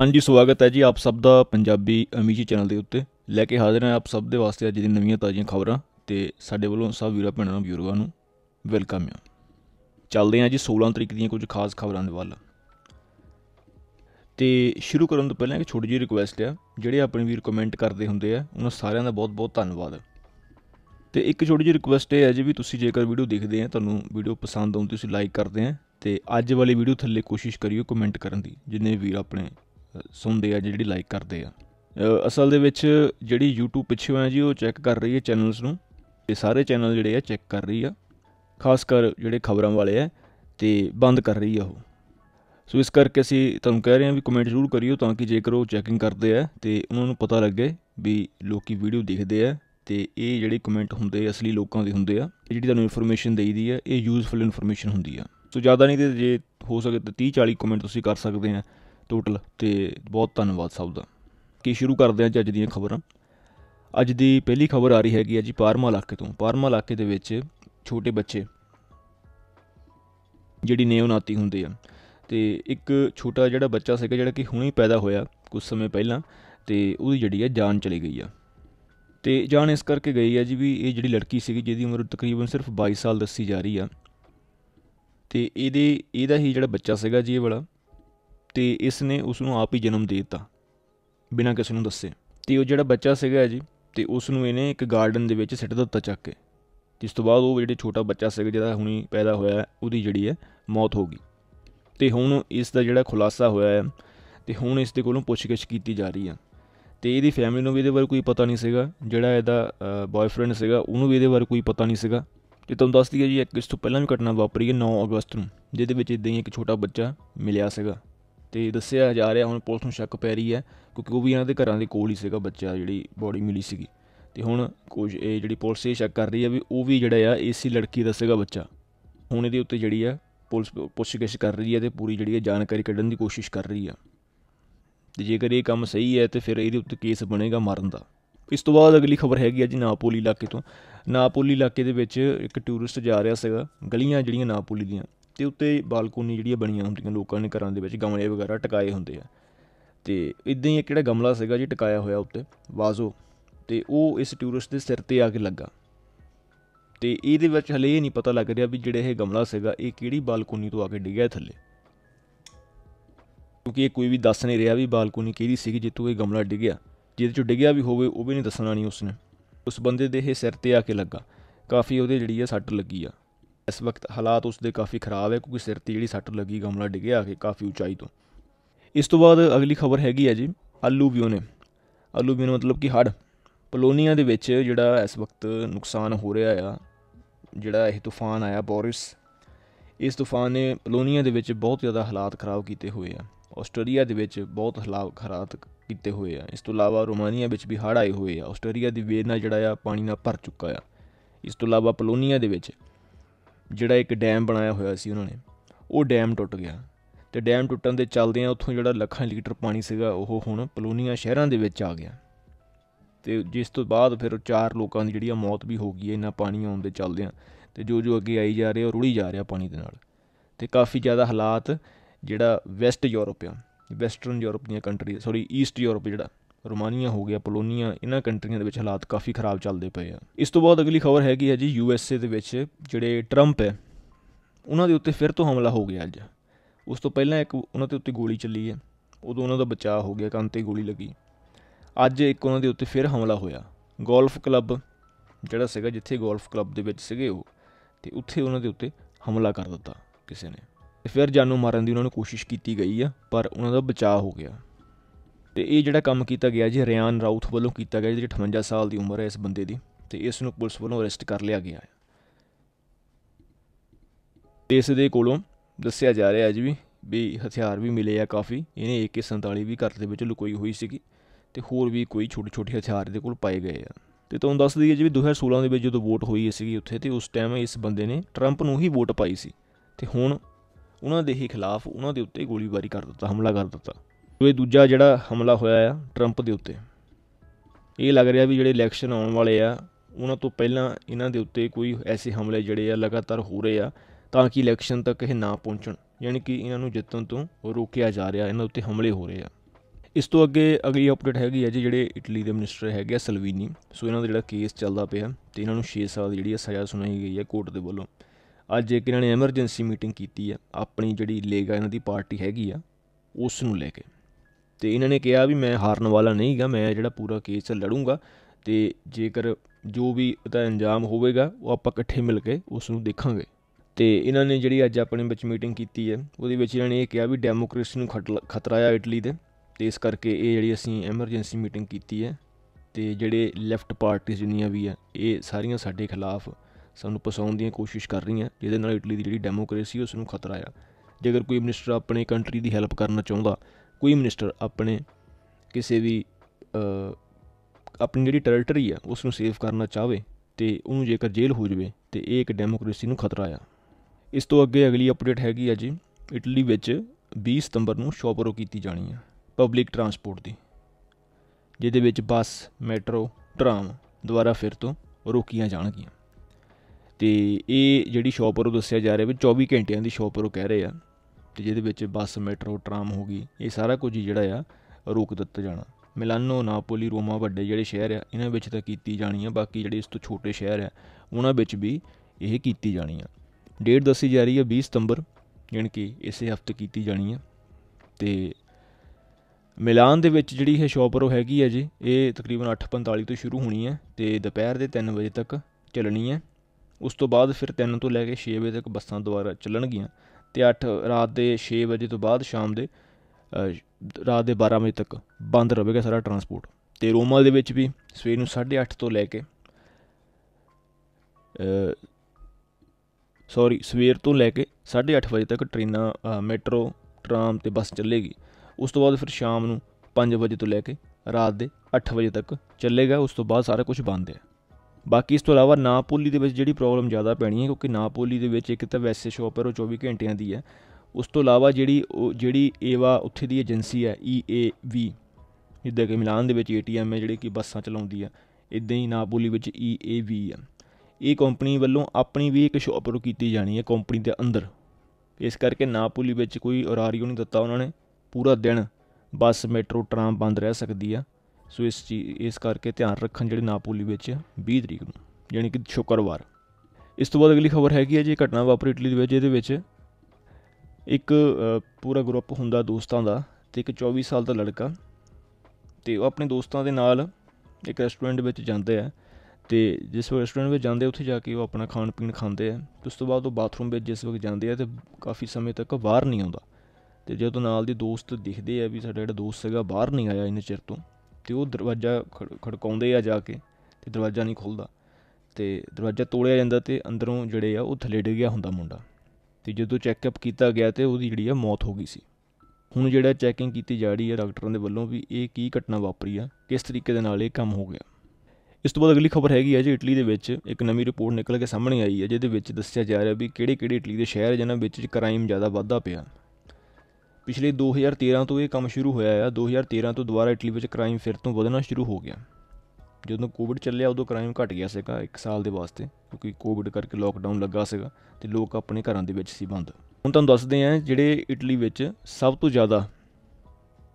ਹਾਂਜੀ ਸਵਾਗਤ ਹੈ ਜੀ ਆਪ ਸਭ ਦਾ ਪੰਜਾਬੀ ਅਮੀਜੀ ਚੈਨਲ ਦੇ ਉੱਤੇ ਲੈ ਕੇ ਹਾਜ਼ਰ ਹਾਂ ਆਪ ਸਭ ਦੇ ਵਾਸਤੇ ਅੱਜ ਦੀ ਨਵੀਆਂ ਤਾਜ਼ੀਆਂ ਖਬਰਾਂ ਤੇ ਸਾਡੇ ਵੱਲੋਂ ਸਭ ਵੀਰਾਂ ਭੈਣਾਂ ਨੂੰ ਬਜ਼ੁਰਗਾਂ ਨੂੰ ਵੈਲਕਮ ਆ ਚੱਲਦੇ ਹਾਂ ਜੀ 16 ਤਰੀਕ ਦੀਆਂ ਕੁਝ ਖਾਸ ਖਬਰਾਂ ਦੇ ਵੱਲ ਤੇ ਸ਼ੁਰੂ ਕਰਨ ਤੋਂ ਪਹਿਲਾਂ ਇੱਕ ਛੋਟੀ ਜਿਹੀ ਰਿਕੁਐਸਟ ਆ ਜਿਹੜੇ ਆਪਣੇ ਵੀਰ ਕਮੈਂਟ ਕਰਦੇ ਹੁੰਦੇ ਆ ਉਹਨਾਂ ਸਾਰਿਆਂ ਦਾ ਬਹੁਤ-ਬਹੁਤ ਧੰਨਵਾਦ ਤੇ ਇੱਕ ਛੋਟੀ ਜਿਹੀ ਰਿਕੁਐਸਟ ਇਹ ਹੈ ਜੀ ਵੀ ਤੁਸੀਂ ਜੇਕਰ ਵੀਡੀਓ ਦੇਖਦੇ ਆ ਤੁਹਾਨੂੰ ਵੀਡੀਓ ਪਸੰਦ ਆਉਂਦੀ ਤੁਸੀਂ ਲਾਈਕ ਕਰਦੇ ਆ ਤੇ ਅੱਜ ਵਾਲੀ ਵੀਡੀਓ ਥੱਲੇ ਕੋਸ਼ਿਸ਼ ਕਰਿਓ ਕਮੈਂਟ ਕਰਨ ਦੀ ਜਿੰਨੇ ਵੀਰ ਆਪਣੇ ਸੁਣਦੇ ਆ ਜਿਹੜੀ ਲਾਈਕ ਕਰਦੇ ਆ ਅਸਲ ਦੇ ਵਿੱਚ ਜਿਹੜੀ YouTube ਪਿੱਛੇ ਆ ਜੀ ਉਹ ਚੈੱਕ ਕਰ ਰਹੀ ਹੈ ਚੈਨਲਸ ਨੂੰ ਤੇ ਸਾਰੇ ਚੈਨਲ ਜਿਹੜੇ ਆ ਚੈੱਕ ਕਰ ਰਹੀ ਆ ਖਾਸ ਕਰ ਜਿਹੜੇ ਖਬਰਾਂ ਵਾਲੇ ਆ ਤੇ ਬੰਦ ਕਰ ਰਹੀ ਆ ਉਹ ਸੋ ਇਸ ਕਰਕੇ ਅਸੀਂ ਤੁਹਾਨੂੰ ਕਹਿ ਰਹੇ ਹਾਂ ਵੀ ਕਮੈਂਟ ਜ਼ਰੂਰ ਕਰਿਓ ਤਾਂ ਕਿ ਜੇਕਰ ਉਹ ਚੈਕਿੰਗ ਕਰਦੇ ਆ ਤੇ ਉਹਨਾਂ ਨੂੰ ਪਤਾ ਲੱਗੇ ਵੀ ਲੋਕੀ ਵੀਡੀਓ ਦੇਖਦੇ ਆ ਤੇ ਇਹ ਜਿਹੜੇ ਕਮੈਂਟ ਹੁੰਦੇ ਅਸਲੀ ਲੋਕਾਂ ਦੇ ਹੁੰਦੇ ਆ ਜਿਹੜੀ ਤੁਹਾਨੂੰ ਇਨਫੋਰਮੇਸ਼ਨ ਦੇਈਦੀ ਆ ਇਹ ਯੂਸਫੁਲ ਇਨਫੋਰਮੇਸ਼ਨ ਹੁੰਦੀ ਆ ਸੋ ਜ਼ਿਆਦਾ ਨਹੀਂ ਤੇ ਜੇ ਹੋ ਸਕੇ ਤਾਂ 30 40 ਕਮੈਂਟ ਤੁਸੀਂ ਕਰ ਸਕਦੇ ਆ ਟੋਟਲ ਤੇ ਬਹੁਤ ਧੰਨਵਾਦ ਸਭ ਦਾ ਕੀ ਸ਼ੁਰੂ ਕਰਦੇ ਹਾਂ ਅੱਜ ਦੀਆਂ ਖਬਰਾਂ ਅੱਜ ਦੀ ਪਹਿਲੀ ਖਬਰ ਆ ਰਹੀ ਹੈਗੀ ਹੈ ਜੀ ਪਾਰਮਾ ਇਲਾਕੇ ਤੋਂ ਪਾਰਮਾ ਇਲਾਕੇ ਦੇ ਵਿੱਚ ਛੋਟੇ ਬੱਚੇ ਜਿਹੜੀ ਨਾਤੀ ਹੁੰਦੇ ਆ ਤੇ ਇੱਕ ਛੋਟਾ ਜਿਹੜਾ ਬੱਚਾ ਸੀਗਾ ਜਿਹੜਾ ਕਿ ਹੁਣੇ ਪੈਦਾ ਹੋਇਆ ਕੁਝ ਸਮੇਂ ਪਹਿਲਾਂ ਤੇ ਉਹਦੀ ਜਿਹੜੀ ਆ ਜਾਨ ਚਲੀ ਗਈ ਆ ਤੇ ਜਾਨ ਇਸ ਕਰਕੇ ਗਈ ਹੈ ਜੀ ਵੀ ਇਹ ਜਿਹੜੀ ਲੜਕੀ ਸੀਗੀ ਜਿਹਦੀ ਉਮਰ ਤਕਰੀਬਨ ਸਿਰਫ 22 ਸਾਲ ਦੱਸੀ ਜਾ ਰਹੀ ਆ ਤੇ ਇਹਦੇ ਇਹਦਾ ਹੀ ਜਿਹੜਾ ਬੱਚਾ ਸੀਗਾ ਜੀ ਇਹ ਵਾਲਾ ਤੇ ਇਸ ਨੇ ਉਸ ਨੂੰ ਆਪ ਹੀ ਜਨਮ ਦੇ ਦਿੱਤਾ ਬਿਨਾਂ ਕਿਸੇ ਨੂੰ ਦੱਸੇ ਤੇ ਉਹ ਜਿਹੜਾ ਬੱਚਾ ਸੀਗਾ ਜੀ ਤੇ ਉਸ ਨੂੰ ਇਹਨੇ ਇੱਕ ਗਾਰਡਨ ਦੇ ਵਿੱਚ ਸਿੱਟ ਦਿੱਤਾ ਚੱਕ ਕੇ ਜਿਸ ਤੋਂ ਬਾਅਦ ਉਹ ਜਿਹੜੇ ਛੋਟਾ ਬੱਚਾ ਸੀਗਾ ਜਿਹੜਾ ਹੁਣੀ ਪੈਦਾ ਹੋਇਆ ਉਹਦੀ ਜਿਹੜੀ ਹੈ ਮੌਤ ਹੋ ਗਈ ਤੇ ਹੁਣ ਇਸ ਦਾ ਜਿਹੜਾ ਖੁਲਾਸਾ ਹੋਇਆ ਹੈ ਤੇ ਹੁਣ ਇਸ ਦੇ ਕੋਲੋਂ ਪੁੱਛਗਿੱਛ ਕੀਤੀ ਜਾ ਰਹੀ ਹੈ ਤੇ ਇਹਦੀ ਫੈਮਿਲੀ ਨੂੰ ਵੀ ਇਹਦੇ ਬਾਰੇ ਕੋਈ ਪਤਾ ਨਹੀਂ ਸੀਗਾ ਜਿਹੜਾ ਇਹਦਾ ਬॉयਫ੍ਰੈਂਡ ਸੀਗਾ ਉਹਨੂੰ ਵੀ ਇਹਦੇ ਬਾਰੇ ਕੋਈ ਪਤਾ ਨਹੀਂ ਸੀਗਾ ਤੇ ਤੁਹਾਨੂੰ ਦੱਸ ਦਈਏ ਜੀ ਇੱਕ ਇਸ ਤੋਂ ਪਹਿਲਾਂ ਵੀ ਘਟਨਾ ਵਾਪਰੀ ਹੈ 9 ਅਗਸਤ ਨੂੰ ਜਿਹਦੇ ਵਿੱਚ ਇਦਾਂ ਹੀ ਇੱਕ ਛੋਟਾ ਬੱਚਾ ਮਿਲਿਆ ਸੀਗਾ ਤੇ ਦੱਸਿਆ ਜਾ ਰਿਹਾ ਹੁਣ ਪੁਲਿਸ ਨੂੰ ਸ਼ੱਕ ਪੈ ਰਹੀ ਹੈ ਕਿਉਂਕਿ ਉਹ ਵੀ ਇਹਨਾਂ ਦੇ ਘਰਾਂ ਦੇ ਕੋਲ ਹੀ ਸੀਗਾ ਬੱਚਾ ਜਿਹੜੀ ਬੋਡੀ ਮਿਲੀ ਸੀਗੀ ਤੇ ਹੁਣ ਕੁਝ ਇਹ ਜਿਹੜੀ ਪੁਲਿਸ ਇਹ ਸ਼ੱਕ ਕਰ ਰਹੀ ਹੈ ਵੀ ਉਹ ਵੀ ਜਿਹੜਾ ਆ ਏਸੀ ਲੜਕੀ ਦਾ ਸੀਗਾ ਬੱਚਾ ਹੁਣ ਇਹਦੇ ਉੱਤੇ ਜਿਹੜੀ ਆ ਪੁਲਿਸ ਪੁੱਛਗਿੱਛ ਕਰ ਰਹੀ ਹੈ ਤੇ ਪੂਰੀ ਜਿਹੜੀ ਹੈ ਜਾਣਕਾਰੀ ਕੱਢਣ ਦੀ ਕੋਸ਼ਿਸ਼ ਕਰ ਰਹੀ ਆ ਤੇ ਜੇਕਰ ਇਹ ਕੰਮ ਸਹੀ ਹੈ ਤੇ ਫਿਰ ਇਹਦੇ ਉੱਤੇ ਕੇਸ ਬਣੇਗਾ ਮਾਰਨ ਦਾ ਇਸ ਤੋਂ ਬਾਅਦ ਅਗਲੀ ਖਬਰ ਹੈਗੀ ਆ ਜੀ ਨਾਪੋਲੀ ਇਲਾਕੇ ਤੋਂ ਨਾਪੋਲੀ ਇਲਾਕੇ ਦੇ ਵਿੱਚ ਇੱਕ ਟੂਰਿਸਟ ਜਾ ਰਿਹਾ ਸੀਗਾ ਗਲੀਆਂ ਜਿਹੜੀਆਂ ਨਾਪੋਲੀ ਦੀਆਂ ਤੇ ਉੱਤੇ ਬਾਲਕੋਨੀ ਜਿਹੜੀਆਂ ਬਣੀਆਂ ਹੁੰਦੀਆਂ ਲੋਕਾਂ ਨੇ ਘਰਾਂ ਦੇ ਵਿੱਚ ਗਮਲੇ ਵਗੈਰਾ ਟਿਕਾਏ ਹੁੰਦੇ ਆ ਤੇ ਇਦਾਂ ਹੀ ਇੱਕ ਜਿਹੜਾ ਗਮਲਾ ਸੀਗਾ ਜੀ ਟਿਕਾਇਆ ਹੋਇਆ ਉੱਤੇ ਵਾਜ਼ੋ ਤੇ ਉਹ ਇਸ ਟੂਰਿਸਟ ਦੇ ਸਿਰ ਤੇ ਆ ਕੇ ਲੱਗਾ ਤੇ ਇਹਦੇ ਵਿੱਚ ਹਲੇ ਇਹ ਨਹੀਂ ਪਤਾ ਲੱਗ ਰਿਹਾ ਵੀ ਜਿਹੜੇ ਇਹ ਗਮਲਾ ਸੀਗਾ ਇਹ ਕਿਹੜੀ ਬਾਲਕੋਨੀ ਤੋਂ ਆ ਕੇ ਡਿੱਗਿਆ ਥੱਲੇ ਕਿਉਂਕਿ ਇਹ ਕੋਈ ਵੀ ਦੱਸ ਨਹੀਂ ਰਿਹਾ ਵੀ ਬਾਲਕੋਨੀ ਕਿਹੜੀ ਸੀਗੀ ਜਿੱਥੋਂ ਇਹ ਗਮਲਾ ਡਿੱਗਿਆ ਜਿਹਦੇ ਚੋਂ ਡਿੱਗਿਆ ਵੀ ਹੋਵੇ ਉਹ ਵੀ ਨਹੀਂ ਦੱਸਣਾ ਨਹੀਂ ਉਸਨੇ ਉਸ ਬੰਦੇ ਦੇ ਇਹ ਸਿਰ ਤੇ ਆ ਕੇ ਲੱਗਾ ਕਾਫੀ ਉਹਦੇ ਜਿਹੜੀ ਆ ਸੱਟ ਲੱਗੀ ਆ ਇਸ ਵਕਤ ਹਾਲਾਤ ਉਸ ਦੇ ਕਾਫੀ ਖਰਾਬ ਹੈ ਕਿਉਂਕਿ ਸਿਰ ਤੇ ਜਿਹੜੀ ਸੱਟ ਲੱਗੀ ਗਮਲਾ ਡਿੱਗਿਆ ਆ ਕੇ ਕਾਫੀ ਉਚਾਈ ਤੋਂ ਇਸ ਤੋਂ ਬਾਅਦ ਅਗਲੀ ਖਬਰ ਹੈਗੀ ਹੈ ਜੀ ਆਲੂ ਅਲੂਵਿਓਨੇ ਅਲੂਵਿਓਨੇ ਮਤਲਬ ਕਿ ਹੜ ਪਲੋਨੀਆ ਦੇ ਵਿੱਚ ਜਿਹੜਾ ਇਸ ਵਕਤ ਨੁਕਸਾਨ ਹੋ ਰਿਹਾ ਆ ਜਿਹੜਾ ਇਹ ਤੂਫਾਨ ਆਇਆ ਬੋਰਿਸ ਇਸ ਤੂਫਾਨ ਨੇ ਪਲੋਨੀਆ ਦੇ ਵਿੱਚ ਬਹੁਤ ਜ਼ਿਆਦਾ ਹਾਲਾਤ ਖਰਾਬ ਕੀਤੇ ਹੋਏ ਆ ਆਸਟਰੀਆ ਦੇ ਵਿੱਚ ਬਹੁਤ ਹਾਲਾਤ ਖਰਾਬ ਕੀਤੇ ਹੋਏ ਆ ਇਸ ਤੋਂ ਇਲਾਵਾ ਰੋਮਾਨੀਆ ਵਿੱਚ ਵੀ ਹੜ ਆਏ ਹੋਏ ਆ ਆਸਟਰੀਆ ਦੀ ਵੇਰ ਨਾਲ ਜਿਹੜਾ ਆ ਪਾਣੀ ਨਾਲ ਭਰ ਚੁੱਕਾ ਆ ਇਸ ਤੋਂ ਇਲਾਵਾ ਪਲੋਨੀਆ ਦੇ ਵਿੱਚ ਜਿਹੜਾ ਇੱਕ ਡੈਮ ਬਣਾਇਆ ਹੋਇਆ ਸੀ ਉਹਨਾਂ ਨੇ ਉਹ ਡੈਮ ਟੁੱਟ ਗਿਆ ਤੇ ਡੈਮ ਟੁੱਟਣ ਦੇ ਆ ਉੱਥੋਂ ਜਿਹੜਾ ਲੱਖਾਂ ਲੀਟਰ ਪਾਣੀ ਸੀਗਾ ਉਹ ਹੁਣ ਪਲੋਨੀਆ ਸ਼ਹਿਰਾਂ ਦੇ ਵਿੱਚ ਆ ਗਿਆ ਤੇ ਜਿਸ ਤੋਂ ਬਾਅਦ ਫਿਰ ਚਾਰ ਲੋਕਾਂ ਦੀ ਜਿਹੜੀ ਆ ਮੌਤ ਵੀ ਹੋ ਗਈ ਇਹਨਾਂ ਪਾਣੀ ਆਉਣ ਦੇ ਆ ਤੇ ਜੋ ਜੋ ਅੱਗੇ ਆਈ ਜਾ ਰਹੇ ਉਹ ਰੁੜੀ ਜਾ ਰਿਹਾ ਪਾਣੀ ਦੇ ਨਾਲ ਤੇ ਕਾਫੀ ਜ਼ਿਆਦਾ ਹਾਲਾਤ ਜਿਹੜਾ ਵੈਸਟ ਯੂਰਪੀਅਨ ਵੈਸਟਰਨ ਯੂਰਪ ਦੀਆਂ ਕੰਟਰੀ ਸੌਰੀ ਈਸਟ ਯੂਰਪ ਜਿਹੜਾ ਰੋਮਾਨੀਆ ਹੋ ਗਿਆ ਪੋਲੋਨੀਆ ਇਹਨਾਂ ਕੰਟਰੀਆਂ ਦੇ ਵਿੱਚ ਹਾਲਾਤ ਕਾਫੀ ਖਰਾਬ ਚੱਲਦੇ ਪਏ ਆ ਇਸ ਤੋਂ ਬਾਅਦ ਅਗਲੀ ਖਬਰ ਹੈਗੀ ਹੈ ਜੀ ਯੂ ਐਸ ਏ ਦੇ ਵਿੱਚ ਜਿਹੜੇ ਟਰੰਪ ਹੈ ਉਹਨਾਂ ਦੇ ਉੱਤੇ ਫਿਰ ਤੋਂ ਹਮਲਾ ਹੋ ਗਿਆ ਅੱਜ ਉਸ ਤੋਂ ਪਹਿਲਾਂ ਇੱਕ ਉਹਨਾਂ ਦੇ ਉੱਤੇ ਗੋਲੀ ਚੱਲੀ ਹੈ ਉਦੋਂ ਉਹਨਾਂ ਦਾ ਬਚਾਅ ਹੋ ਗਿਆ ਕੰਨ ਤੇ ਗੋਲੀ ਲੱਗੀ ਅੱਜ ਇੱਕ ਉਹਨਾਂ ਦੇ ਉੱਤੇ ਫਿਰ ਹਮਲਾ ਹੋਇਆ ਗੋਲਫ ਕਲੱਬ ਜਿਹੜਾ ਸੀਗਾ ਜਿੱਥੇ ਗੋਲਫ ਕਲੱਬ ਦੇ ਵਿੱਚ ਸੀਗੇ ਉਹ ਤੇ ਉੱਥੇ ਉਹਨਾਂ ਦੇ ਉੱਤੇ ਹਮਲਾ ਕਰ ਦਿੱਤਾ ਕਿਸੇ ਨੇ ਫਿਰ ਜਾਨੋਂ ਮਾਰਨ ਦੀ ਉਹਨਾਂ ਨੂੰ ਕੋਸ਼ਿਸ਼ ਕੀਤੀ ਗਈ ਆ ਪਰ ਉਹਨਾਂ ਦਾ ਬਚਾਅ ਹੋ ਗਿਆ ਤੇ ਇਹ ਜਿਹੜਾ ਕੰਮ ਕੀਤਾ ਗਿਆ ਜੀ ਰਿਆਨ ਰਾਉਥ ਵੱਲੋਂ ਕੀਤਾ ਗਿਆ ਜਿਹੜੀ 58 ਸਾਲ ਦੀ ਉਮਰ ਹੈ ਇਸ ਬੰਦੇ ਦੀ ਤੇ ਇਸ ਨੂੰ ਪੁਲਿਸ ਵੱਲੋਂ ਅਰੈਸਟ ਕਰ ਲਿਆ ਗਿਆ ਹੈ ਤੇ ਇਸ ਦੇ ਕੋਲੋਂ ਦੱਸਿਆ ਜਾ ਰਿਹਾ ਅੱਜ ਵੀ ਵੀ ਹਥਿਆਰ ਵੀ ਮਿਲੇ ਆ ਕਾਫੀ ਇਹਨੇ AK47 ਵੀ ਘਰ ਦੇ ਵਿੱਚ ਲੁਕੋਈ ਹੋਈ ਸੀਗੀ ਤੇ ਹੋਰ ਵੀ ਕੋਈ ਛੋਟੇ ਛੋਟੇ ਹਥਿਆਰ ਦੇ ਕੋਲ ਪਾਏ ਗਏ ਆ ਤੇ ਤੁਹਾਨੂੰ ਦੱਸ ਦਈਏ ਜੀ ਵੀ 2016 ਦੇ ਵਿੱਚ ਜਦੋਂ ਵੋਟ ਹੋਈ ਸੀਗੀ ਉੱਥੇ ਤੇ ਉਸ ਟਾਈਮ ਇਸ ਬੰਦੇ ਨੇ 트럼ਪ ਨੂੰ ਹੀ ਵੋਟ ਪਾਈ ਸੀ ਤੇ ਹੁਣ ਉਹਨਾਂ ਦੇ ਹੀ ਖਿਲਾਫ ਉਹਨਾਂ ਦੇ ਉੱਤੇ ਗੋਲੀਬਾਰੀ ਕਰ ਦਿੱਤਾ ਹਮਲਾ ਕਰ ਦਿੱਤਾ ਇਹ ਦੂਜਾ ਜਿਹੜਾ ਹਮਲਾ ਹੋਇਆ ਆ 트ੰਪ ਦੇ ਉੱਤੇ ਇਹ ਲੱਗ ਰਿਹਾ ਵੀ ਜਿਹੜੇ ਇਲੈਕਸ਼ਨ ਆਉਣ ਵਾਲੇ ਆ ਉਹਨਾਂ ਤੋਂ ਪਹਿਲਾਂ ਇਹਨਾਂ ਦੇ ਉੱਤੇ ਕੋਈ ਐਸੇ ਹਮਲੇ ਜਿਹੜੇ ਆ ਲਗਾਤਾਰ ਹੋ ਰਹੇ ਆ ਤਾਂ ਕਿ ਇਲੈਕਸ਼ਨ ਤੱਕ ਇਹ ਨਾ ਪਹੁੰਚਣ ਯਾਨੀ ਕਿ ਇਹਨਾਂ ਨੂੰ ਜਿੱਤਣ ਤੋਂ ਰੋਕਿਆ ਜਾ ਰਿਹਾ ਇਹਨਾਂ ਉੱਤੇ ਹਮਲੇ ਹੋ ਰਹੇ ਆ ਇਸ ਤੋਂ ਅੱਗੇ ਅਗਲੀ ਅਪਡੇਟ ਹੈਗੀ ਹੈ ਜੀ ਜਿਹੜੇ ਇਟਲੀ ਦੇ ਮਿਨਿਸਟਰ ਹੈਗੇ ਆ ਸਲਵੀਨੀ ਸੋ ਇਹਨਾਂ ਦਾ ਜਿਹੜਾ ਕੇਸ ਚੱਲਦਾ ਪਿਆ ਤੇ ਇਹਨਾਂ ਨੂੰ 6 ਸਾਲ ਦੀ ਜਿਹੜੀ ਸਜ਼ਾ ਸੁਣਾਈ ਗਈ ਹੈ ਕੋਰਟ ਦੇ ਵੱਲੋਂ ਅੱਜ ਇੱਕ ਇਹਨਾਂ ਨੇ ਐਮਰਜੈਂਸੀ ਮੀਟਿੰਗ ਕੀਤੀ ਹੈ ਆਪਣੀ ਜਿਹੜੀ ਲੇਗਾ ਇਹਨਾਂ ਦੀ ਪਾਰਟੀ ਹੈਗੀ ਆ ਉਸ ਨੂੰ ਲੈ ਕੇ ਤੇ ਇਹਨਾਂ ਨੇ ਕਿਹਾ ਵੀ ਮੈਂ ਹਾਰਨ ਵਾਲਾ ਨਹੀਂਗਾ ਮੈਂ ਜਿਹੜਾ ਪੂਰਾ ਕੇਸ ਲੜੂੰਗਾ ਤੇ ਜੇਕਰ ਜੋ ਵੀ ਉਹਦਾ ਅੰਜਾਮ ਹੋਵੇਗਾ ਉਹ ਆਪਾਂ ਇਕੱਠੇ ਮਿਲ ਕੇ ਉਸ ਨੂੰ ਦੇਖਾਂਗੇ ਤੇ ਇਹਨਾਂ ਨੇ ਜਿਹੜੀ ਅੱਜ ਆਪਣੇ ਵਿੱਚ ਮੀਟਿੰਗ ਕੀਤੀ ਹੈ ਉਹਦੇ ਵਿੱਚ ਇਹਨਾਂ ਨੇ ਇਹ ਕਿਹਾ ਵੀ ਡੈਮੋਕ੍ਰੇਸੀ ਨੂੰ ਖਤਰਾ ਆ ਇਟਲੀ ਦੇ ਤੇ ਇਸ ਕਰਕੇ ਇਹ ਜਿਹੜੀ ਅਸੀਂ ਐਮਰਜੈਂਸੀ ਮੀਟਿੰਗ ਕੀਤੀ ਹੈ ਤੇ ਜਿਹੜੇ ਲੈਫਟ ਪਾਰਟੀਆਂ ਜਿੰਨੀਆਂ ਵੀ ਆ ਇਹ ਸਾਰੀਆਂ ਸਾਡੇ ਖਿਲਾਫ ਸਾਨੂੰ ਪਸਾਉਣ ਦੀਆਂ ਕੋਸ਼ਿਸ਼ ਕਰ ਰਹੀਆਂ ਜਿਹਦੇ ਨਾਲ ਇਟਲੀ ਦੀ ਜਿਹੜੀ ਡੈਮੋਕ੍ਰੇਸੀ ਉਸ ਨੂੰ ਖਤਰਾ ਆ ਜੇਕਰ ਕੋਈ ਮਿਨਿਸਟਰ ਆਪਣੇ ਕੰਟਰੀ ਦੀ ਹੈਲਪ ਕਰਨਾ ਚਾਹੁੰਦਾ ਕੋਈ ਮਿਨਿਸਟਰ ਆਪਣੇ ਕਿਸੇ ਵੀ ਆਪਣੀ ਜਿਹੜੀ ਟੈਰਿਟਰੀ ਆ ਉਸ ਨੂੰ ਸੇਵ ਕਰਨਾ ਚਾਹਵੇ ਤੇ ਉਹਨੂੰ ਜੇਕਰ ਜੇਲ੍ਹ ਹੋ ਜਵੇ ਤੇ ਇਹ ਇੱਕ ਡੈਮੋਕ੍ਰੇਸੀ ਨੂੰ ਖਤਰਾ ਆ ਇਸ ਤੋਂ ਅੱਗੇ ਅਗਲੀ ਅਪਡੇਟ ਹੈਗੀ ਆ ਜੀ ਇਟਲੀ ਵਿੱਚ 20 ਸਤੰਬਰ ਨੂੰ ਸ਼ੋਪਰੋ ਕੀਤੀ ਜਾਣੀ ਆ ਪਬਲਿਕ ਟਰਾਂਸਪੋਰਟ ਦੀ ਜਿਹਦੇ ਵਿੱਚ ਬੱਸ ਮੈਟਰੋ ਟ੍ਰਾਮ ਦੁਆਰਾ ਫਿਰ ਤੋਂ ਰੋਕੀਆਂ ਜਾਣਗੀਆਂ ਤੇ ਇਹ ਜਿਹੜੀ ਸ਼ੋਪਰੋ ਦੱਸਿਆ ਜਾ ਰਿਹਾ ਵੀ 24 ਘੰਟਿਆਂ ਦੀ ਸ਼ੋਪਰੋ ਕਹਿ ਰਹੇ ਆ ਤੇ ਜਿਹਦੇ ਵਿੱਚ ਬੱਸ ਮੈਟਰੋ ਟ੍ਰਾਮ ਹੋ ਗਈ ਇਹ ਸਾਰਾ ਕੁਝ ਜਿਹੜਾ ਆ ਰੋਕ ਦਿੱਤਾ ਜਾਣਾ ਮਿਲਾਨੋ ਨਾਪੋਲੀ ਰੋਮਾ ਵੱਡੇ ਜਿਹੜੇ ਸ਼ਹਿਰ ਆ ਇਹਨਾਂ ਵਿੱਚ ਤਾਂ ਕੀਤੀ ਜਾਣੀ ਆ ਬਾਕੀ ਜਿਹੜੇ ਇਸ ਤੋਂ ਛੋਟੇ ਸ਼ਹਿਰ ਆ ਉਹਨਾਂ ਵਿੱਚ ਵੀ ਇਹ ਕੀਤੀ ਜਾਣੀ ਆ ਡੇਟ ਦੱਸੀ ਜਾ ਰਹੀ ਹੈ 20 ਸਤੰਬਰ ਯਾਨੀ ਕਿ ਇਸੇ ਹਫਤੇ ਕੀਤੀ ਜਾਣੀ ਆ ਤੇ ਮਿਲਾਨ ਦੇ ਵਿੱਚ ਜਿਹੜੀ ਇਹ ਸ਼ੋਪਰੋ ਹੈਗੀ ਹੈ ਜੀ ਇਹ ਤਕਰੀਬਨ 8:45 ਤੋਂ ਸ਼ੁਰੂ ਹੋਣੀ ਹੈ ਤੇ ਦੁਪਹਿਰ ਦੇ 3 ਵਜੇ ਤੱਕ ਚੱਲਣੀ ਆ ਉਸ ਤੋਂ ਬਾਅਦ ਫਿਰ 3 ਤੋਂ ਲੈ ਕੇ 6 ਵਜੇ ਤੱਕ ਬੱਸਾਂ ਦੁਆਰਾ ਚੱਲਣਗੀਆਂ ਤੇ 8 ਰਾਤ ਦੇ 6 ਵਜੇ ਤੋਂ ਬਾਅਦ ਸ਼ਾਮ ਦੇ ਰਾਤ ਦੇ 12 ਵਜੇ ਤੱਕ ਬੰਦ ਰਹੇਗਾ ਸਾਰਾ ਟਰਾਂਸਪੋਰਟ ਤੇ ਰੋਮਲ ਦੇ ਵਿੱਚ ਵੀ ਸਵੇਰ ਨੂੰ 8:30 ਤੋਂ ਲੈ ਕੇ ਸੌਰੀ ਸਵੇਰ ਤੋਂ ਲੈ ਕੇ 8:30 ਵਜੇ ਤੱਕ ਟ੍ਰੇਨਾਂ ਮੈਟਰੋ ਟ੍ਰਾਮ ਤੇ ਬੱਸ ਚੱਲੇਗੀ ਉਸ ਤੋਂ ਬਾਅਦ ਫਿਰ ਸ਼ਾਮ ਨੂੰ 5 ਵਜੇ ਤੋਂ ਲੈ ਕੇ ਰਾਤ ਦੇ 8 ਵਜੇ ਤੱਕ ਚੱਲੇਗਾ ਉਸ ਤੋਂ ਬਾਅਦ ਸਾਰਾ ਕੁਝ ਬੰਦ ਹੈ ਬਾਕੀ ਇਸ ਤੋਂ ਇਲਾਵਾ ਨਾਪੋਲੀ ਦੇ ਵਿੱਚ ਜਿਹੜੀ ਪ੍ਰੋਬਲਮ ਜ਼ਿਆਦਾ ਪੈਣੀ ਹੈ ਕਿਉਂਕਿ ਨਾਪੋਲੀ ਦੇ ਵਿੱਚ ਇੱਕ ਤਾਂ ਵੈਸੇ ਸ਼ੌਪ ਹੈ ਉਹ 24 ਘੰਟਿਆਂ ਦੀ ਹੈ ਉਸ ਤੋਂ ਇਲਾਵਾ ਜਿਹੜੀ ਜਿਹੜੀ ਏਵਾ ਉੱਥੇ ਦੀ ਏਜੰਸੀ ਹੈ EAV ਜਿੱਦਾਂ ਕਿ ਮਿਲਾਨ ਦੇ ਵਿੱਚ ਏਟੀਐਮ ਹੈ ਜਿਹੜੇ ਕਿ ਬੱਸਾਂ ਚਲਾਉਂਦੀ ਹੈ ਇਦਾਂ ਹੀ ਨਾਪੋਲੀ ਵਿੱਚ EAV ਹੈ ਇਹ ਕੰਪਨੀ ਵੱਲੋਂ ਆਪਣੀ ਵੀ ਇੱਕ ਸ਼ੌਪ ਸ਼ੋਪਰ ਕੀਤੀ ਜਾਣੀ ਹੈ ਕੰਪਨੀ ਦੇ ਅੰਦਰ ਇਸ ਕਰਕੇ ਨਾਪੋਲੀ ਵਿੱਚ ਕੋਈ ਔਰਾਰੀਓ ਨਹੀਂ ਦਿੱਤਾ ਉਹਨਾਂ ਨੇ ਪੂਰਾ ਦਿਨ ਬੱਸ ਮੈਟਰੋ ਟ੍ਰਾਮ ਬੰਦ ਰਹਿ ਸਕਦੀ ਆ ਸੋ ਇਸ ਚੀਜ਼ ਇਸ ਕਰਕੇ ਧਿਆਨ ਰੱਖਣ ਜਿਹੜੇ ਨਾਪੋਲੀ ਵਿੱਚ 20 ਤਰੀਕ ਨੂੰ ਯਾਨੀ ਕਿ ਸ਼ੁੱਕਰਵਾਰ ਇਸ ਤੋਂ ਬਾਅਦ ਅਗਲੀ ਖਬਰ ਹੈਗੀ ਹੈ ਜੇ ਘਟਨਾ ਵਾਪਰੀ ਇਟਲੀ ਦੇ ਵਿੱਚ ਇਹਦੇ ਵਿੱਚ ਇੱਕ ਪੂਰਾ ਗਰੁੱਪ ਹੁੰਦਾ ਦੋਸਤਾਂ ਦਾ ਤੇ ਇੱਕ 24 ਸਾਲ ਦਾ ਲੜਕਾ ਤੇ ਉਹ ਆਪਣੇ ਦੋਸਤਾਂ ਦੇ ਨਾਲ ਇੱਕ ਰੈਸਟੋਰੈਂਟ ਵਿੱਚ ਜਾਂਦੇ ਆ ਤੇ ਜਿਸ ਰੈਸਟੋਰੈਂਟ ਵਿੱਚ ਜਾਂਦੇ ਉੱਥੇ ਜਾ ਕੇ ਉਹ ਆਪਣਾ ਖਾਣ ਪੀਣ ਖਾਂਦੇ ਆ ਉਸ ਤੋਂ ਬਾਅਦ ਉਹ ਬਾਥਰੂਮ ਵਿੱਚ ਜਿਸ ਵਕਤ ਜਾਂਦੇ ਆ ਤੇ ਕਾਫੀ ਸਮੇਂ ਤੱਕ ਬਾਹਰ ਨਹੀਂ ਆਉਂਦਾ ਤੇ ਜਦੋਂ ਨਾਲ ਦੇ ਦੋਸਤ ਦਿਖਦੇ ਆ ਵੀ ਸਾਡਾ ਜਿਹੜਾ ਦੋਸਤ ਹੈਗਾ ਬਾਹਰ ਨਹੀਂ ਆਇਆ ਇੰਨੇ ਚਿਰ ਤੋਂ ਤੇ ਉਹ ਦਰਵਾਜ਼ਾ ਖੜਕਾਉਂਦੇ ਆ ਜਾ ਕੇ ਤੇ ਦਰਵਾਜ਼ਾ ਨਹੀਂ ਖੁੱਲਦਾ ਤੇ ਦਰਵਾਜ਼ਾ ਤੋੜਿਆ ਜਾਂਦਾ ਤੇ ਅੰਦਰੋਂ ਜਿਹੜੇ ਆ ਉਹ ਥੱਲੇ ਡਿੱਗ ਗਿਆ ਹੁੰਦਾ ਮੁੰਡਾ ਤੇ ਜਦੋਂ ਚੈੱਕਅਪ ਕੀਤਾ ਗਿਆ ਤੇ ਉਹਦੀ ਜਿਹੜੀ ਆ ਮੌਤ ਹੋ ਗਈ ਸੀ ਹੁਣ ਜਿਹੜਾ ਚੈਕਿੰਗ ਕੀਤੀ ਜਾ ਰਹੀ ਹੈ ਡਾਕਟਰਾਂ ਦੇ ਵੱਲੋਂ ਵੀ ਇਹ ਕੀ ਘਟਨਾ ਵਾਪਰੀ ਆ ਕਿਸ ਤਰੀਕੇ ਦੇ ਨਾਲ ਇਹ ਕੰਮ ਹੋ ਗਿਆ ਇਸ ਤੋਂ ਬਾਅਦ ਅਗਲੀ ਖਬਰ ਹੈਗੀ ਆ ਜੀ ਇਟਲੀ ਦੇ ਵਿੱਚ ਇੱਕ ਨਵੀਂ ਰਿਪੋਰਟ ਨਿਕਲ ਕੇ ਸਾਹਮਣੇ ਆਈ ਹੈ ਜਿਹਦੇ ਵਿੱਚ ਦੱਸਿਆ ਜਾ ਰਿਹਾ ਵੀ ਕਿਹੜੇ-ਕਿਹੜੇ ਇਟਲੀ ਦੇ ਸ਼ਹਿਰ ਜਿਨ੍ਹਾਂ ਵਿੱਚ ਕ੍ਰਾਈਮ ਜ਼ਿਆਦਾ ਵਾਧਾ ਪਿਆ ਪਿਛਲੇ 2013 ਤੋਂ ਇਹ ਕੰਮ ਸ਼ੁਰੂ ਹੋਇਆ ਆ 2013 ਤੋਂ ਦੁਬਾਰਾ ਇਟਲੀ ਵਿੱਚ ਕ੍ਰਾਈਮ ਫਿਰ ਤੋਂ ਵਧਣਾ ਸ਼ੁਰੂ ਹੋ ਗਿਆ ਜਦੋਂ ਕੋਵਿਡ ਚੱਲਿਆ ਉਦੋਂ ਕ੍ਰਾਈਮ ਘਟ ਗਿਆ ਸੀਗਾ 1 ਸਾਲ ਦੇ ਵਾਸਤੇ ਕਿਉਂਕਿ ਕੋਵਿਡ ਕਰਕੇ ਲੋਕਡਾਊਨ ਲੱਗਾ ਸੀਗਾ ਤੇ ਲੋਕ ਆਪਣੇ ਘਰਾਂ ਦੇ ਵਿੱਚ ਸੀ ਬੰਦ ਹੁਣ ਤੁਹਾਨੂੰ ਦੱਸਦੇ ਆ ਜਿਹੜੇ ਇਟਲੀ ਵਿੱਚ ਸਭ ਤੋਂ ਜ਼ਿਆਦਾ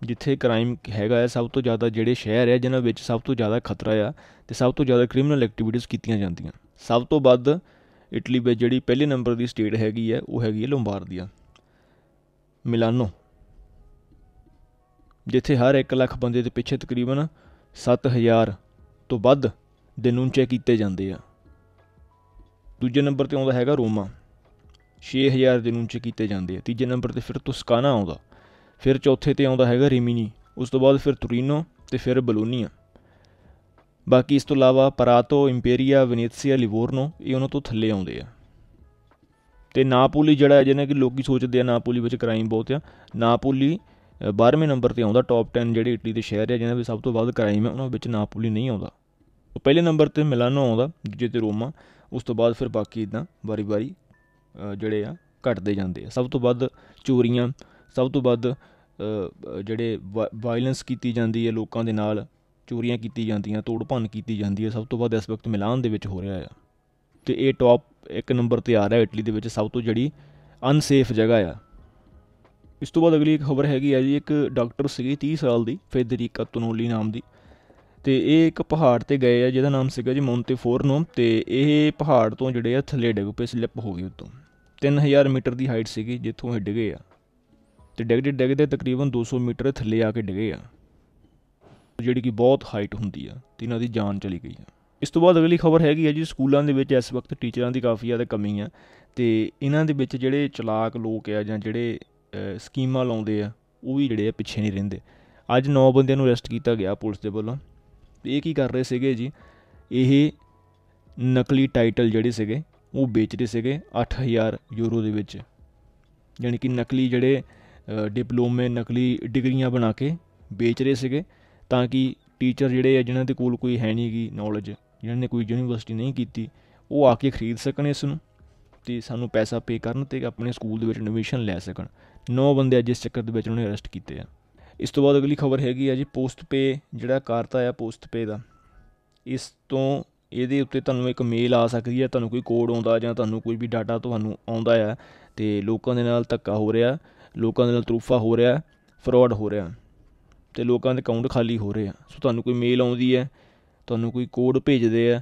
ਜਿੱਥੇ ਕ੍ਰਾਈਮ ਹੈਗਾ ਹੈ ਸਭ ਤੋਂ ਜ਼ਿਆਦਾ ਜਿਹੜੇ ਸ਼ਹਿਰ ਹੈ ਜਿਨ੍ਹਾਂ ਵਿੱਚ ਸਭ ਤੋਂ ਜ਼ਿਆਦਾ ਖਤਰਾ ਆ ਤੇ ਸਭ ਤੋਂ ਜ਼ਿਆਦਾ ਕ੍ਰਿਮੀਨਲ ਐਕਟੀਵਿਟੀਜ਼ ਕੀਤੀਆਂ ਜਾਂਦੀਆਂ ਸਭ ਤੋਂ ਵੱਧ ਇਟਲੀ ਵਿੱਚ ਜਿਹੜੀ ਪਹਿਲੇ ਨੰਬਰ ਦੀ ਸਟੇਟ ਹੈਗੀ ਹੈ ਉਹ ਹੈਗੀ ਹੈ ਲੋਂਬਾਰਡੀਆ ਮਿਲਾਨੋ ਜਿੱਥੇ ਹਰ 1 ਲੱਖ ਬੰਦੇ ਦੇ ਪਿੱਛੇ ਤਕਰੀਬਨ 7000 ਤੋਂ ਵੱਧ ਦਿਨੂੰਚੇ ਕੀਤੇ ਜਾਂਦੇ ਆ ਦੂਜੇ ਨੰਬਰ ਤੇ ਆਉਂਦਾ ਹੈਗਾ ਰੋਮਾ 6000 ਦਿਨੂੰਚੇ ਕੀਤੇ ਜਾਂਦੇ ਆ ਤੀਜੇ ਨੰਬਰ ਤੇ ਫਿਰ ਤੁਸਕਾਨਾ ਆਉਂਦਾ ਫਿਰ ਚੌਥੇ ਤੇ ਆਉਂਦਾ ਹੈਗਾ ਰਿਮਿਨੀ ਉਸ ਤੋਂ ਬਾਅਦ ਫਿਰ ਤੁਰੀਨੋ ਤੇ ਫਿਰ ਬਲੋਨੀਆ ਬਾਕੀ ਇਸ ਤੋਂ ਇਲਾਵਾ ਪਰਾਤੋ ਇੰਪੀਰੀਆ ਵੈਨੇਸੀਆ ਲਿਵੋਰਨੋ ਇਹ ਉਹਨਾਂ ਤੋਂ ਥੱਲੇ ਆਉਂਦੇ ਆ ਤੇ ਨਾਪੋਲੀ ਜਿਹੜਾ ਜਿਹਨੇ ਕਿ ਲੋਕੀ ਸੋਚਦੇ ਆ ਨਾਪੋਲੀ ਵਿੱਚ ਕ੍ਰਾਈਮ ਬਹੁਤ ਆ ਨਾਪੋਲੀ 12ਵੇਂ ਨੰਬਰ ਤੇ ਆਉਂਦਾ ਟੌਪ 10 ਜਿਹੜੇ ਇਟਲੀ ਦੇ ਸ਼ਹਿਰ ਆ ਜਿਹਨਾਂ ਵਿੱਚ ਸਭ ਤੋਂ ਵੱਧ ਕ੍ਰਾਈਮ ਹੈ ਉਹਨਾਂ ਵਿੱਚ ਨਾਪੋਲੀ ਨਹੀਂ ਆਉਂਦਾ ਉਹ ਪਹਿਲੇ ਨੰਬਰ ਤੇ ਮਿਲਾਨੋ ਆਉਂਦਾ ਦੂਜੇ ਤੇ ਰੋਮਾ ਉਸ ਤੋਂ ਬਾਅਦ ਫਿਰ ਬਾਕੀ ਇਦਾਂ ਵਾਰੀ-ਵਾਰੀ ਜਿਹੜੇ ਆ ਘਟਦੇ ਜਾਂਦੇ ਆ ਸਭ ਤੋਂ ਵੱਧ ਚੋਰੀਆਂ ਸਭ ਤੋਂ ਵੱਧ ਜਿਹੜੇ ਵਾਇਲੈਂਸ ਕੀਤੀ ਜਾਂਦੀ ਹੈ ਲੋਕਾਂ ਦੇ ਨਾਲ ਚੋਰੀਆਂ ਕੀਤੀ ਜਾਂਦੀਆਂ ਤੋੜ ਭੰਨ ਕੀਤੀ ਜਾਂਦੀ ਹੈ ਸਭ ਤੋਂ ਵੱਧ ਇਸ ਵਕਤ ਮਿਲਾਨ ਦੇ ਵਿੱਚ ਹੋ ਰਿਹਾ ਹੈ ਤੇ ਇਹ ਟੌਪ ਇੱਕ ਨੰਬਰ ਤੇ ਆ ਰਿਹਾ ਇਟਲੀ ਦੇ ਵਿੱਚ ਸਭ ਤੋਂ ਜਿਹੜੀ ਅਨਸੇਫ ਜਗ੍ਹਾ ਆ ਇਸ ਤੋਂ ਬਾਅਦ ਅਗਲੀ ਇੱਕ ਖਬਰ ਹੈਗੀ ਆ ਜੀ ਇੱਕ ਡਾਕਟਰ ਸੀਗੀ 30 ਸਾਲ ਦੀ ਫੈਦਰੀਕਾ ਤਨੋਲੀ ਨਾਮ ਦੀ ਤੇ ਇਹ ਇੱਕ ਪਹਾੜ ਤੇ ਗਏ ਆ ਜਿਹਦਾ ਨਾਮ ਸੀਗਾ ਜੀ ਮੌਂਟੇ ਫੋਰਨੋ ਤੇ ਇਹ ਪਹਾੜ ਤੋਂ ਜਿਹੜੇ ਆ ਥੱਲੇ ਡਿੱਗ ਪਏ ਸਲਿੱਪ ਹੋ ਗਏ ਉਤੋਂ 3000 ਮੀਟਰ ਦੀ ਹਾਈਟ ਸੀਗੀ ਜਿੱਥੋਂ ਇਹ ਡਿੱਗੇ ਆ ਤੇ ਡਿੱਗਦੇ ਡਿੱਗਦੇ ਤਕਰੀਬਨ 200 ਮੀਟਰ ਥੱਲੇ ਆ ਕੇ ਡਿੱਗੇ ਆ ਜਿਹੜੀ ਕਿ ਬਹੁਤ ਹਾਈਟ ਹੁੰਦੀ ਆ ਤੇ ਇਹਨਾਂ ਦੀ ਜਾਨ ਚਲੀ ਗਈ ਆ ਇਸ ਤੋਂ ਬਾਅਦ ਅਗਲੀ ਖਬਰ ਹੈਗੀ ਹੈ ਜੀ ਸਕੂਲਾਂ ਦੇ ਵਿੱਚ ਇਸ ਵਕਤ ਟੀਚਰਾਂ ਦੀ ਕਾਫੀ ਜ਼ਿਆਦਾ ਕਮੀ ਆ ਤੇ ਇਹਨਾਂ ਦੇ ਵਿੱਚ ਜਿਹੜੇ ਚਲਾਕ ਲੋਕ ਆ ਜਾਂ ਜਿਹੜੇ ਸਕੀਮਾਂ ਲਾਉਂਦੇ ਆ ਉਹ ਵੀ ਜਿਹੜੇ ਆ ਪਿੱਛੇ ਨਹੀਂ ਰਹਿੰਦੇ ਅੱਜ 9 ਬੰਦਿਆਂ ਨੂੰ ਅਰੈਸਟ ਕੀਤਾ ਗਿਆ ਪੁਲਿਸ ਦੇ ਵੱਲੋਂ ਇਹ ਕੀ ਕਰ ਰਹੇ ਸੀਗੇ ਜੀ ਇਹ ਨਕਲੀ ਟਾਈਟਲ ਜਿਹੜੇ ਸੀਗੇ ਉਹ ਵੇਚ ਰਹੇ ਸੀਗੇ 8000 ਯੂਰੋ ਦੇ ਵਿੱਚ ਯਾਨੀ ਕਿ ਨਕਲੀ ਜਿਹੜੇ ਡਿਪਲੋਮੇ ਨਕਲੀ ਡਿਗਰੀਆਂ ਬਣਾ ਕੇ ਵੇਚ ਰਹੇ ਸੀਗੇ ਤਾਂ ਕਿ ਟੀਚਰ ਜਿਹੜੇ ਆ ਜਿਨ੍ਹਾਂ ਦੇ ਕੋਲ ਕੋਈ ਹੈ ਨਹੀਂਗੀ ਨੌਲੇਜ ਜਿਨ੍ਹਾਂ ਨੇ ਕੋਈ ਯੂਨੀਵਰਸਿਟੀ ਨਹੀਂ ਕੀਤੀ ਉਹ ਆ ਕੇ ਖਰੀਦ ਸਕਣ ਇਸ ਨੂੰ ਤੇ ਸਾਨੂੰ ਪੈਸਾ ਪੇ ਕਰਨ ਤੇ ਆਪਣੇ ਸਕੂਲ ਦੇ ਵਿੱਚ ਐਡਮਿਸ਼ਨ ਲੈ ਸਕਣ ਨੌ ਬੰਦੇ ਅੱਜ ਇਸ ਚੱਕਰ ਦੇ ਵਿੱਚ ਉਹਨਾਂ ਨੇ ਅਰੈਸਟ ਕੀਤੇ ਆ ਇਸ ਤੋਂ ਬਾਅਦ ਅਗਲੀ ਖਬਰ ਹੈਗੀ ਆ ਜੀ ਪੋਸਟ ਪੇ ਜਿਹੜਾ ਕਾਰਤਾ ਆ ਪੋਸਟ ਪੇ ਦਾ ਇਸ ਤੋਂ ਇਹਦੇ ਉੱਤੇ ਤੁਹਾਨੂੰ ਇੱਕ ਮੇਲ ਆ ਸਕਦੀ ਹੈ ਤੁਹਾਨੂੰ ਕੋਈ ਕੋਡ ਆਉਂਦਾ ਜਾਂ ਤੁਹਾਨੂੰ ਕੋਈ ਵੀ ਡਾਟਾ ਤੁਹਾਨੂੰ ਆਉਂਦਾ ਆ ਤੇ ਲੋਕਾਂ ਦੇ ਨਾਲ ਧੱਕਾ ਹੋ ਰਿਹਾ ਲੋਕਾਂ ਦੇ ਨਾਲ ਤਰੂਫਾ ਹੋ ਰਿਹਾ ਫਰਾਡ ਹੋ ਰਿਹਾ ਤੇ ਲੋਕਾਂ ਦੇ ਅਕਾਊਂਟ ਖਾਲੀ ਹੋ ਰਹੇ ਆ ਸੋ ਤੁਹਾਨੂੰ ਕੋਈ ਮੇਲ ਆਉਂਦੀ ਹੈ ਤੁਹਾਨੂੰ ਕੋਈ ਕੋਡ ਭੇਜਦੇ ਆ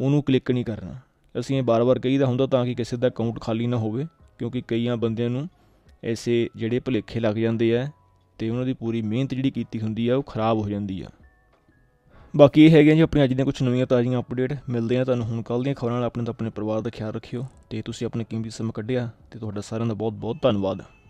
ਉਹਨੂੰ ਕਲਿੱਕ ਨਹੀਂ ਕਰਨਾ ਅਸੀਂ ਇਹ ਬਾਰ-ਬਾਰ ਕਹੀਦਾ ਹੁੰਦਾ ਤਾਂ ਕਿ ਕਿਸੇ ਦਾ ਅਕਾਊਂਟ ਖਾਲੀ ਨਾ ਹੋਵੇ ਕਿਉਂਕਿ ਕਈਆਂ ਬੰਦਿਆਂ ਨੂੰ ਐਸੇ ਜਿਹੜੇ ਭੁਲੇਖੇ ਲੱਗ ਜਾਂਦੇ ਆ ਤੇ ਉਹਨਾਂ ਦੀ ਪੂਰੀ ਮਿਹਨਤ ਜਿਹੜੀ ਕੀਤੀ ਹੁੰਦੀ ਆ ਉਹ ਖਰਾਬ ਹੋ ਜਾਂਦੀ ਆ ਬਾਕੀ ਇਹ ਹੈਗੇ ਜੀ ਆਪਣੀ ਅੱਜ ਦੀਆਂ ਕੁਝ ਨਵੀਆਂ ਤਾਜ਼ੀਆਂ ਅਪਡੇਟ ਮਿਲਦੇ ਆ ਤੁਹਾਨੂੰ ਹੁਣ ਕੱਲ ਦੀਆਂ ਖਬਰਾਂ ਨਾਲ ਆਪਣੇ ਤਾਂ ਆਪਣੇ ਪਰਿਵਾਰ ਦਾ ਖਿਆਲ ਰੱਖਿਓ ਤੇ ਤੁਸੀਂ ਆਪਣੇ ਕੀਮਤੀ ਸਮਾਂ ਕੱਢਿਆ ਤੇ ਤੁਹਾਡਾ ਸਾਰਿਆਂ ਦਾ ਬਹੁਤ-ਬਹੁਤ ਧੰਨਵਾਦ